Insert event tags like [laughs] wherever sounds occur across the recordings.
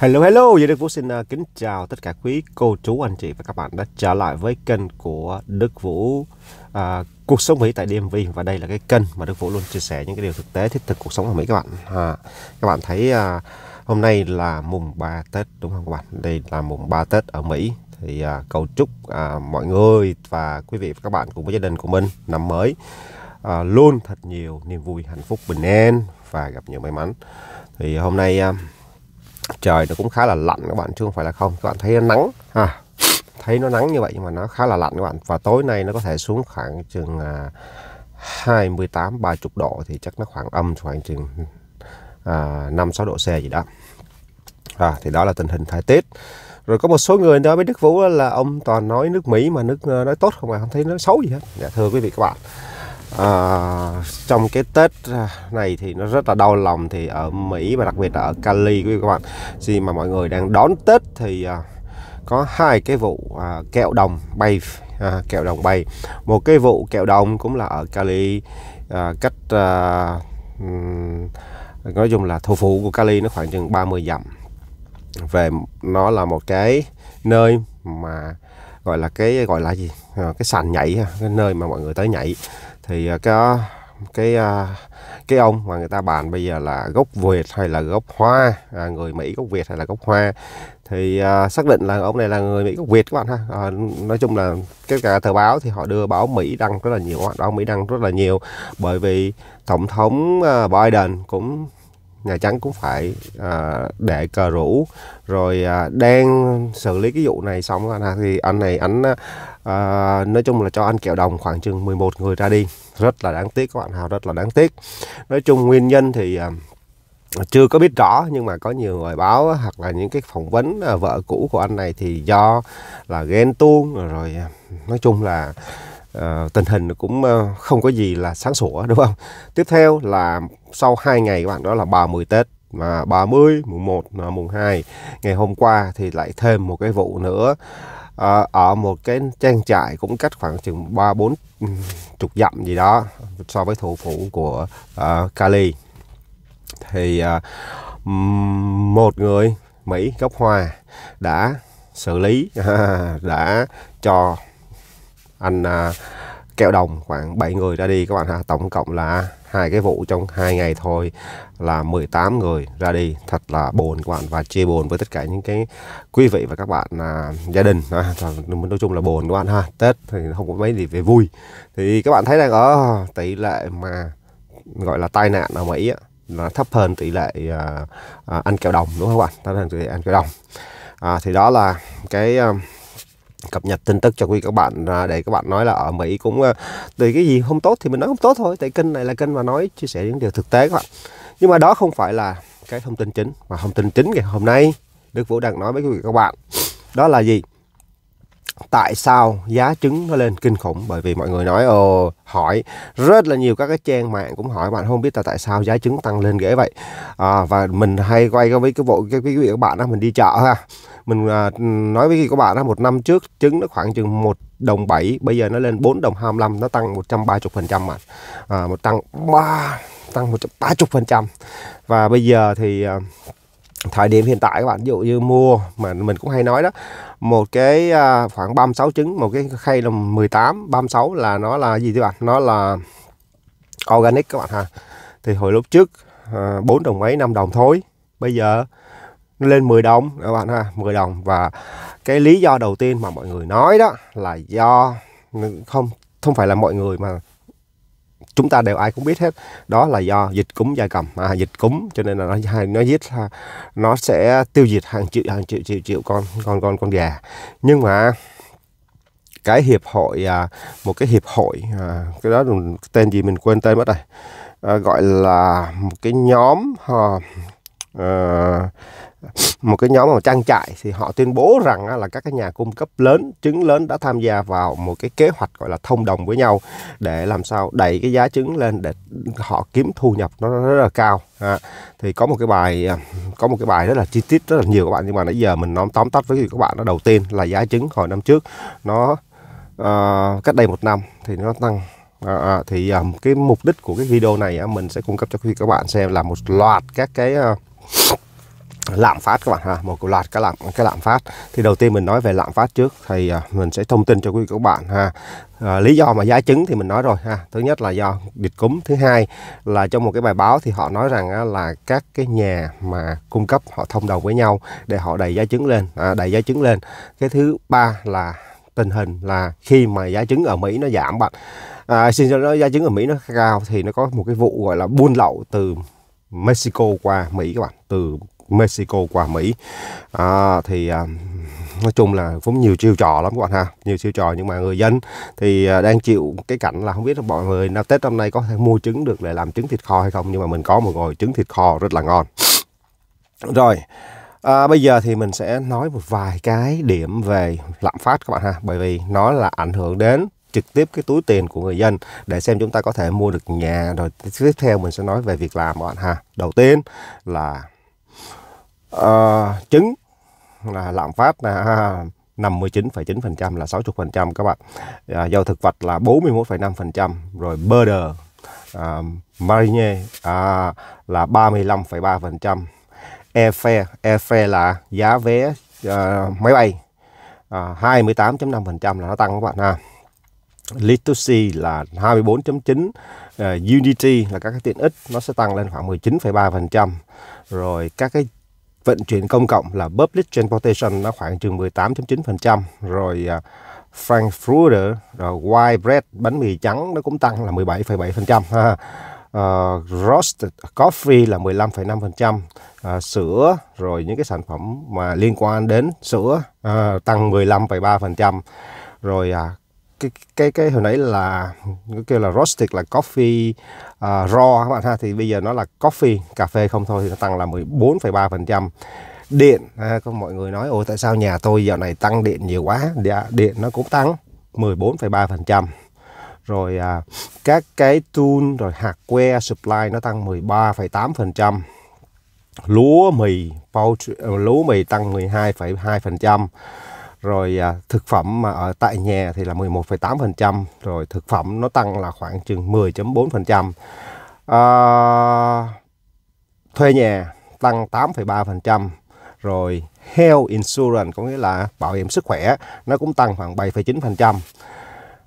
Hello hello, Giờ Đức Vũ xin uh, kính chào tất cả quý cô chú anh chị và các bạn đã trở lại với kênh của Đức Vũ à, cuộc sống Mỹ tại DMV và đây là cái kênh mà Đức Vũ luôn chia sẻ những cái điều thực tế thiết thực cuộc sống ở Mỹ các bạn. À, các bạn thấy à, hôm nay là mùng 3 Tết đúng không các bạn? Đây là mùng 3 Tết ở Mỹ thì à, cầu chúc à, mọi người và quý vị và các bạn cùng với gia đình của mình năm mới à, luôn thật nhiều niềm vui, hạnh phúc, bình an và gặp nhiều may mắn. Thì hôm nay à, trời nó cũng khá là lạnh các bạn chứ không phải là không các bạn thấy nó nắng à, thấy nó nắng như vậy nhưng mà nó khá là lạnh các bạn và tối nay nó có thể xuống khoảng chừng à, 28 30 độ thì chắc nó khoảng âm khoảng chừng à, 5 6 độ C gì đó à, thì đó là tình hình thời tiết rồi có một số người nói với Đức Vũ là ông toàn nói nước Mỹ mà nước ờ, nói tốt không mà không thấy nó xấu gì hết dạ thưa quý vị các bạn à, trong cái Tết à, này thì nó rất là đau lòng thì ở Mỹ và đặc biệt là ở Cali quý vị các bạn khi mà mọi người đang đón Tết thì à, có hai cái vụ à, kẹo đồng bay à, kẹo đồng bay một cái vụ kẹo đồng cũng là ở Cali à, cách à, nói chung là thủ phủ của Cali nó khoảng chừng 30 dặm về nó là một cái nơi mà gọi là cái gọi là gì à, cái sàn nhảy cái nơi mà mọi người tới nhảy thì à, cái à, cái à, cái ông mà người ta bàn bây giờ là gốc Việt hay là gốc Hoa à, người Mỹ gốc Việt hay là gốc Hoa thì à, xác định là ông này là người Mỹ gốc Việt các bạn ha à, nói chung là cái cả tờ báo thì họ đưa báo Mỹ đăng rất là nhiều báo Mỹ đăng rất là nhiều bởi vì tổng thống Biden cũng Nhà Trắng cũng phải à, để cờ rủ rồi à, đang xử lý cái vụ này xong anh thì anh này anh à, nói chung là cho ăn kẹo đồng khoảng chừng 11 người ra đi rất là đáng tiếc các bạn hào rất là đáng tiếc nói chung nguyên nhân thì à, chưa có biết rõ nhưng mà có nhiều người báo hoặc là những cái phỏng vấn à, vợ cũ của anh này thì do là ghen tuông rồi à, nói chung là à, tình hình cũng à, không có gì là sáng sủa đúng không tiếp theo là sau hai ngày các bạn đó là 30 Tết mà 30 mùng 1 mùng 2 ngày hôm qua thì lại thêm một cái vụ nữa Ờ, ở một cái trang trại cũng cách khoảng chừng ba bốn chục dặm gì đó so với thủ phủ của à, Cali thì à, một người Mỹ gốc Hoa đã xử lý [laughs] đã cho anh à, kẹo đồng khoảng 7 người ra đi các bạn ha tổng cộng là hai cái vụ trong hai ngày thôi là 18 người ra đi thật là buồn các bạn và chia buồn với tất cả những cái quý vị và các bạn à, gia đình à, nói chung là buồn các bạn ha Tết thì không có mấy gì về vui thì các bạn thấy rằng ở ờ, tỷ lệ mà gọi là tai nạn ở Mỹ á, là thấp hơn tỷ lệ à, à, ăn kẹo đồng đúng không các bạn thấp hơn tỷ lệ ăn kẹo đồng à, thì đó là cái à, cập nhật tin tức cho quý các bạn à, để các bạn nói là ở Mỹ cũng từ à, cái gì không tốt thì mình nói không tốt thôi tại kênh này là kênh mà nói chia sẻ những điều thực tế các bạn nhưng mà đó không phải là cái thông tin chính mà thông tin chính ngày hôm nay Đức Vũ đang nói với quý vị các bạn đó là gì tại sao giá trứng nó lên kinh khủng bởi vì mọi người nói ồ hỏi rất là nhiều các cái trang mạng cũng hỏi bạn không biết là tại sao giá trứng tăng lên ghế vậy à, và mình hay quay với cái bộ cái quý vị các bạn đó mình đi chợ ha mình à, nói với các bạn đó một năm trước trứng nó khoảng chừng một đồng 7 bây giờ nó lên 4 đồng 25 nó tăng 130 phần trăm mà à, một tăng ba tăng 130 phần trăm và bây giờ thì à, thời điểm hiện tại các bạn ví dụ như mua mà mình cũng hay nói đó một cái à, khoảng 36 trứng một cái khay là 18 36 là nó là gì các bạn nó là organic các bạn ha thì hồi lúc trước 4 à, đồng mấy 5 đồng thôi bây giờ nó lên 10 đồng các bạn ha 10 đồng và cái lý do đầu tiên mà mọi người nói đó là do không không phải là mọi người mà chúng ta đều ai cũng biết hết đó là do dịch cúm gia cầm à, dịch cúm cho nên là nó nó giết nó sẽ tiêu diệt hàng triệu hàng triệu triệu triệu con con con con gà nhưng mà cái hiệp hội à, một cái hiệp hội à, cái đó tên gì mình quên tên mất rồi à, gọi là một cái nhóm uh, một cái nhóm mà trang trại thì họ tuyên bố rằng là các cái nhà cung cấp lớn trứng lớn đã tham gia vào một cái kế hoạch gọi là thông đồng với nhau để làm sao đẩy cái giá trứng lên để họ kiếm thu nhập nó rất là cao à, thì có một cái bài à, có một cái bài rất là chi tiết rất là nhiều các bạn nhưng mà nãy giờ mình nói tóm tắt với các bạn đó đầu tiên là giá trứng hồi năm trước nó uh, cách đây một năm thì nó tăng À, à, thì um, cái mục đích của cái video này à, mình sẽ cung cấp cho quý vị các bạn xem là một loạt các cái uh, lạm phát các bạn ha một loạt các lạm cái lạm phát thì đầu tiên mình nói về lạm phát trước thì à, mình sẽ thông tin cho quý vị các bạn ha à, lý do mà giá trứng thì mình nói rồi ha thứ nhất là do dịch cúm thứ hai là trong một cái bài báo thì họ nói rằng là các cái nhà mà cung cấp họ thông đồng với nhau để họ đẩy giá trứng lên à, đẩy giá trứng lên cái thứ ba là tình hình là khi mà giá trứng ở Mỹ nó giảm bạn à, xin cho nó giá trứng ở Mỹ nó cao thì nó có một cái vụ gọi là buôn lậu từ Mexico qua Mỹ các bạn từ Mexico qua Mỹ à, thì à, nói chung là cũng nhiều chiêu trò lắm các bạn ha nhiều chiêu trò nhưng mà người dân thì à, đang chịu cái cảnh là không biết là mọi người nào tết năm nay có thể mua trứng được để làm trứng thịt kho hay không nhưng mà mình có một nồi trứng thịt kho rất là ngon rồi À, bây giờ thì mình sẽ nói một vài cái điểm về lạm phát các bạn ha bởi vì nó là ảnh hưởng đến trực tiếp cái túi tiền của người dân để xem chúng ta có thể mua được nhà rồi tiếp theo mình sẽ nói về việc làm các bạn ha đầu tiên là chứng ờ, là lạm phát là 59,9% là 60% các bạn à, dầu thực vật là 41,5% rồi burger à, marinier à, là 35,3% airfare airfare là giá vé à, máy bay à, 28,5% là nó tăng các bạn ha Litusi là 24.9 uh, à, Unity là các cái tiện ích nó sẽ tăng lên khoảng 19,3% rồi các cái vận chuyển công cộng là public transportation nó khoảng chừng 18.9%, rồi à, Frankfurter, rồi white bread bánh mì trắng nó cũng tăng là 17,7% ha. Uh, ờ, roast coffee là 15,5%, uh, ờ, sữa rồi những cái sản phẩm mà liên quan đến sữa uh, tăng 15,3%, rồi uh, cái cái cái hồi nãy là nó kêu là roasted là coffee uh, raw các bạn ha thì bây giờ nó là coffee cà phê không thôi thì nó tăng là 14,3% điện à, có mọi người nói ôi tại sao nhà tôi dạo này tăng điện nhiều quá dạ, điện nó cũng tăng 14,3% rồi à, các cái tool rồi hạt que supply nó tăng 13,8% lúa mì poultry, ờ, lúa mì tăng 12,2% rồi à, thực phẩm mà ở tại nhà thì là 11,8% rồi thực phẩm nó tăng là khoảng chừng 10.4% à, thuê nhà tăng 8,3% rồi health insurance có nghĩa là bảo hiểm sức khỏe nó cũng tăng khoảng 7,9%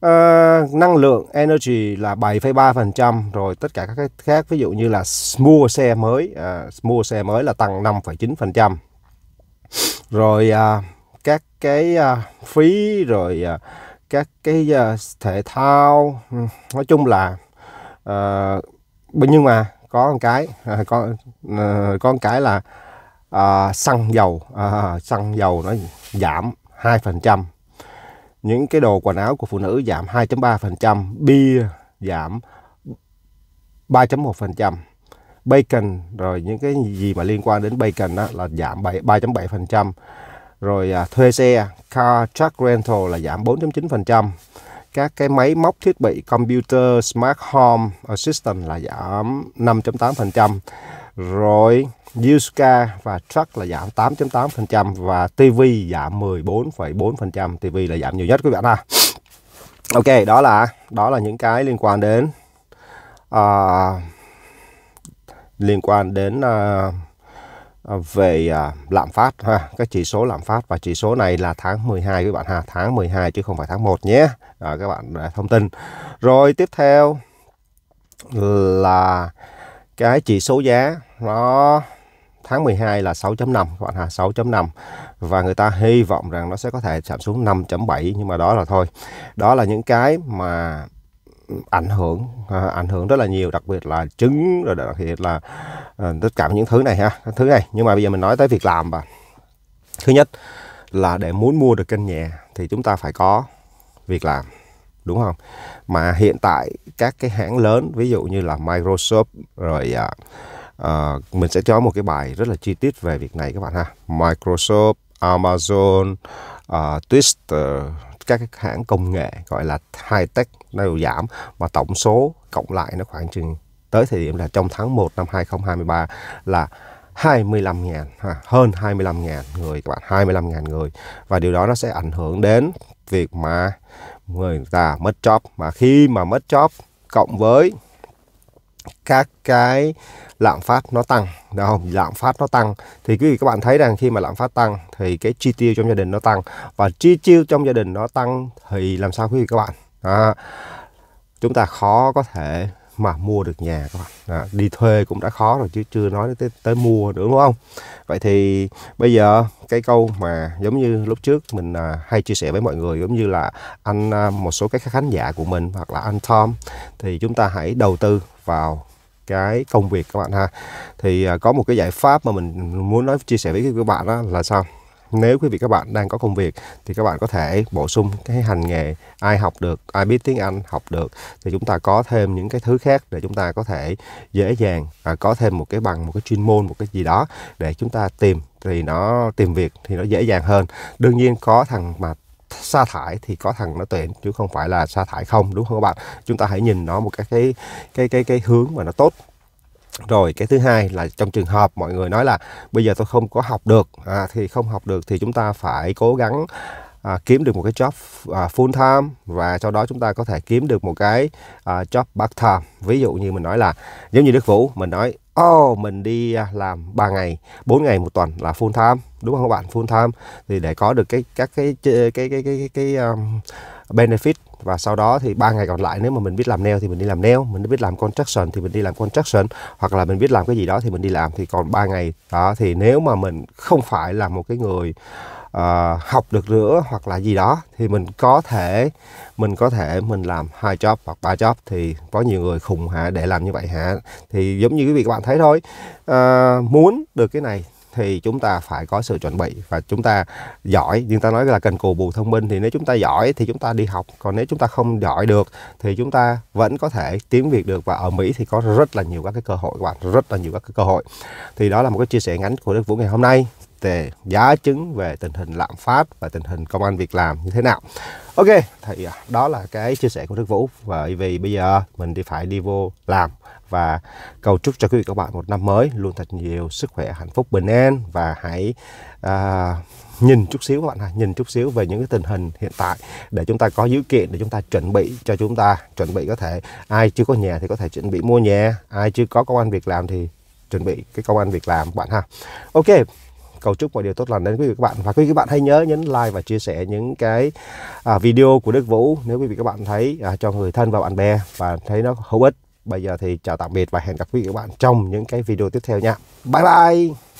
À, năng lượng energy là 7,3% rồi tất cả các cái khác ví dụ như là mua xe mới à, mua xe mới là tăng 5,9% rồi à, các cái uh, phí rồi uh, các cái uh, thể thao ừ, nói chung là uh, nhưng mà có một cái uh, có uh, có một cái là uh, xăng dầu uh, xăng dầu nó giảm 2% những cái đồ quần áo của phụ nữ giảm 2.3% bia giảm 3.1% bacon rồi những cái gì mà liên quan đến bacon đó là giảm 3.7% rồi à, thuê xe à, car truck rental là giảm 4.9% các cái máy móc thiết bị computer smart home assistant là giảm 5.8% rồi used car và truck là giảm 8.8% và TV giảm 14,4% TV là giảm nhiều nhất các bạn à. Ok đó là đó là những cái liên quan đến uh, liên quan đến uh, À, về à, lạm phát ha các chỉ số lạm phát và chỉ số này là tháng 12 các bạn ha tháng 12 chứ không phải tháng 1 nhé à, các bạn thông tin rồi tiếp theo là cái chỉ số giá nó tháng 12 là 6.5 các bạn ha 6.5 và người ta hy vọng rằng nó sẽ có thể giảm xuống 5.7 nhưng mà đó là thôi đó là những cái mà ảnh hưởng à, ảnh hưởng rất là nhiều đặc biệt là trứng rồi đặc biệt là à, tất cả những thứ này ha thứ này nhưng mà bây giờ mình nói tới việc làm và thứ nhất là để muốn mua được căn nhà thì chúng ta phải có việc làm đúng không mà hiện tại các cái hãng lớn ví dụ như là Microsoft rồi à, à, mình sẽ cho một cái bài rất là chi tiết về việc này các bạn ha Microsoft Amazon uh, twist uh, các hãng công nghệ gọi là high tech đều giảm và tổng số cộng lại nó khoảng chừng tới thời điểm là trong tháng 1 năm 2023 là 25.000 hơn 25.000 người các bạn 25.000 người và điều đó nó sẽ ảnh hưởng đến việc mà người ta mất job mà khi mà mất job cộng với các cái lạm phát nó tăng đúng không lạm phát nó tăng thì quý vị các bạn thấy rằng khi mà lạm phát tăng thì cái chi tiêu trong gia đình nó tăng và chi tiêu trong gia đình nó tăng thì làm sao quý vị các bạn à, chúng ta khó có thể mà mua được nhà các bạn à, đi thuê cũng đã khó rồi chứ chưa nói tới, tới mua nữa đúng không vậy thì bây giờ cái câu mà giống như lúc trước mình à, hay chia sẻ với mọi người giống như là anh à, một số các khán giả của mình hoặc là anh Tom thì chúng ta hãy đầu tư vào cái công việc các bạn ha thì à, có một cái giải pháp mà mình muốn nói chia sẻ với các bạn đó là sao nếu quý vị các bạn đang có công việc thì các bạn có thể bổ sung cái hành nghề ai học được ai biết tiếng anh học được thì chúng ta có thêm những cái thứ khác để chúng ta có thể dễ dàng à, có thêm một cái bằng một cái chuyên môn một cái gì đó để chúng ta tìm thì nó tìm việc thì nó dễ dàng hơn đương nhiên có thằng mà sa thải thì có thằng nó tuyển chứ không phải là sa thải không đúng không các bạn chúng ta hãy nhìn nó một cái cái cái cái, cái hướng mà nó tốt rồi cái thứ hai là trong trường hợp mọi người nói là bây giờ tôi không có học được à, thì không học được thì chúng ta phải cố gắng à, kiếm được một cái job à, full time và sau đó chúng ta có thể kiếm được một cái à, job part time ví dụ như mình nói là giống như Đức Vũ mình nói oh, mình đi à, làm 3 ngày 4 ngày một tuần là full time đúng không các bạn full time thì để có được cái các cái cái cái cái cái, cái um, benefit và sau đó thì ba ngày còn lại nếu mà mình biết làm nail thì mình đi làm nail mình biết làm construction thì mình đi làm construction hoặc là mình biết làm cái gì đó thì mình đi làm thì còn ba ngày đó thì nếu mà mình không phải là một cái người uh, học được nữa hoặc là gì đó thì mình có thể mình có thể mình làm hai job hoặc ba job thì có nhiều người khùng hả để làm như vậy hả thì giống như quý vị các bạn thấy thôi uh, muốn được cái này thì chúng ta phải có sự chuẩn bị và chúng ta giỏi nhưng ta nói là cần cù bù thông minh thì nếu chúng ta giỏi thì chúng ta đi học còn nếu chúng ta không giỏi được thì chúng ta vẫn có thể tiếng việt được và ở Mỹ thì có rất là nhiều các cái cơ hội các bạn rất là nhiều các cái cơ hội thì đó là một cái chia sẻ ngắn của Đức Vũ ngày hôm nay tề giá chứng về tình hình lạm phát và tình hình công an việc làm như thế nào ok thì à, đó là cái chia sẻ của Đức Vũ và vì bây giờ mình đi phải đi vô làm và cầu chúc cho quý vị các bạn một năm mới luôn thật nhiều sức khỏe hạnh phúc bình an và hãy à, nhìn chút xíu các bạn ha nhìn chút xíu về những cái tình hình hiện tại để chúng ta có dữ kiện để chúng ta chuẩn bị cho chúng ta chuẩn bị có thể ai chưa có nhà thì có thể chuẩn bị mua nhà ai chưa có công an việc làm thì chuẩn bị cái công an việc làm bạn ha ok cầu chúc mọi điều tốt lành đến quý vị các bạn và quý vị các bạn hãy nhớ nhấn like và chia sẻ những cái à, video của Đức Vũ nếu quý vị các bạn thấy à, cho người thân và bạn bè và thấy nó hữu ích bây giờ thì chào tạm biệt và hẹn gặp quý vị các bạn trong những cái video tiếp theo nha bye bye